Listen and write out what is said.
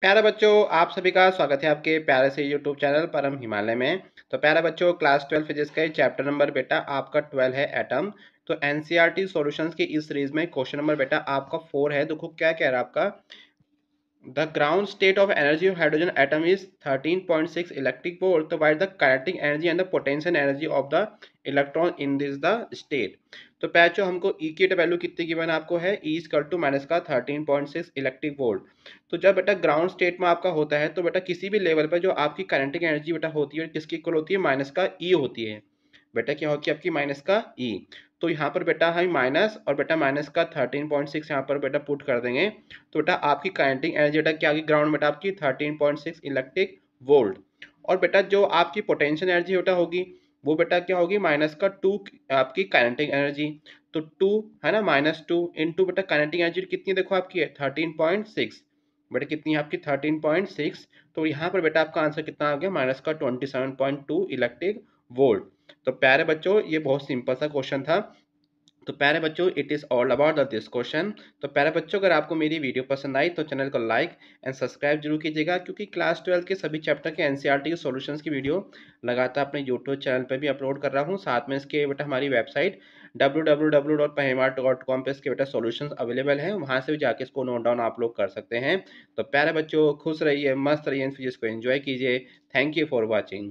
प्यारे बच्चों आप सभी का स्वागत है आपके प्यारे से यूट्यूब चैनल परम हिमालय में तो प्यारे बच्चों क्लास ट्वेल्व फिजिक्स का चैप्टर नंबर बेटा आपका ट्वेल्व है एटम तो एन सॉल्यूशंस टी की इस सीरीज में क्वेश्चन नंबर बेटा आपका फोर है देखो तो क्या कह रहा है आपका the ground state of energy of hydrogen atom is 13.6 electric volt So, what is the kinetic energy and the potential energy of the electron in this the state तो पैचो हमको E की वैल्यू कितनी गिवन आपको है E is equal to minus का 13.6 electric volt तो जब बेटा ग्राउंड स्टेट में आपका होता है तो बेटा किसी भी लेवल पर जो आपकी काइनेटिक एनर्जी बेटा होती है किसकी इक्वल होती है माइनस का E होती है बेटा क्या होगी आपकी माइनस का ई e। तो यहाँ पर बेटा हम माइनस और बेटा माइनस का थर्टीन पॉइंट सिक्स यहाँ पर बेटा पुट कर देंगे तो बेटा आपकी काइनेटिक एनर्जी बेटा क्या होगी ग्राउंड बेटा आपकी thirteen point six electric volt और बेटा जो आपकी पोटेंशियल एनर्जी बेटा होगी वो बेटा क्या होगी माइनस का टू आपकी काइनेटिक एनर्जी तो टू है ना माइनस टू इन टू बेटा काइनेटिक एनर्जी कितनी देखो आपकी है थर्टीन पॉइंट सिक्स बेटा कितनी है आपकी थर्टीन पॉइंट सिक्स तो यहाँ पर बेटा आपका आंसर कितना आ गया माइनस का twenty seven point two electric volt तो प्यारे बच्चों ये बहुत सिंपल सा क्वेश्चन था तो प्यारे बच्चों it is all about the this question तो प्यारे बच्चों अगर आपको मेरी वीडियो पसंद आई तो चैनल को लाइक एंड सब्सक्राइब जरूर कीजिएगा क्योंकि क्लास ट्वेल्थ के सभी चैप्टर के एनसीईआरटी e के सॉल्यूशंस की वीडियो लगातार अपने यूट्यूब चैनल पर भी अपलोड कर रहा हूँ साथ में इसके बेटा हमारी website W W W dot पहमार डॉट कॉम पर इसके बेटा सोल्यूशन अवेलेबल है वहाँ से भी जाके इसको नोट डाउन आप लोग कर सकते हैं तो प्यारे बच्चों खुश रहिए मस्त रहिए इस को इन्जॉय कीजिए थैंक यू फॉर वॉचिंग